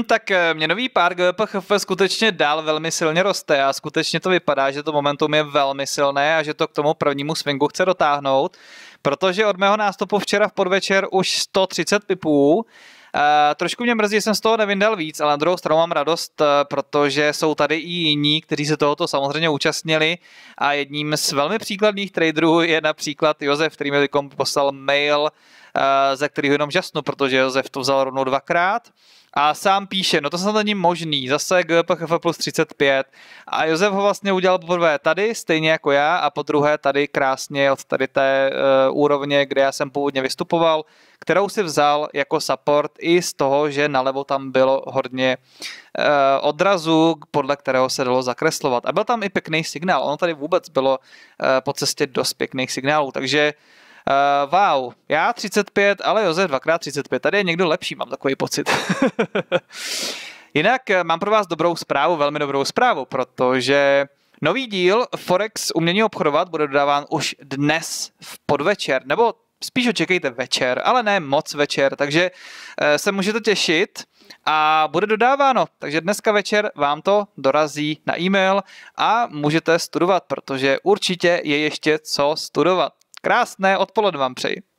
Hmm, tak eh, měnový pár GPHF skutečně dál velmi silně roste a skutečně to vypadá, že to momentum je velmi silné a že to k tomu prvnímu swingu chce dotáhnout, protože od mého nástupu včera v podvečer už 130 pipů, Uh, trošku mě mrzí, že jsem z toho nevyndal víc, ale na druhou stranu mám radost, uh, protože jsou tady i jiní, kteří se tohoto samozřejmě účastnili a jedním z velmi příkladných traderů je například Josef, který mi poslal mail Eh, ze kterého jenom žasnu, protože Josef to vzal rovnou dvakrát. A sám píše, no to snad není možný, zase GPHF plus 35. A Josef ho vlastně udělal poprvé tady, stejně jako já, a po druhé tady krásně od tady té uh, úrovně, kde já jsem původně vystupoval, kterou si vzal jako support i z toho, že nalevo tam bylo hodně uh, eh, odrazu, podle kterého se dalo zakreslovat. A byl tam i pěkný signál, ono tady vůbec bylo uh, po cestě dost pěkných signálů, takže uh, Uh, wow, já 35, ale Josef 2x35. Tady je někdo lepší, mám takový pocit. Jinak eh, mám pro vás dobrou zprávu, velmi dobrou zprávu, protože nový díl Forex umění obchodovat bude dodáván už dnes v podvečer, nebo spíš očekejte večer, ale ne moc večer, takže eh, se můžete těšit a bude dodáváno. Takže dneska večer vám to dorazí na e-mail a můžete studovat, protože určitě je ještě co studovat. Krásné odpoledne vám přeji.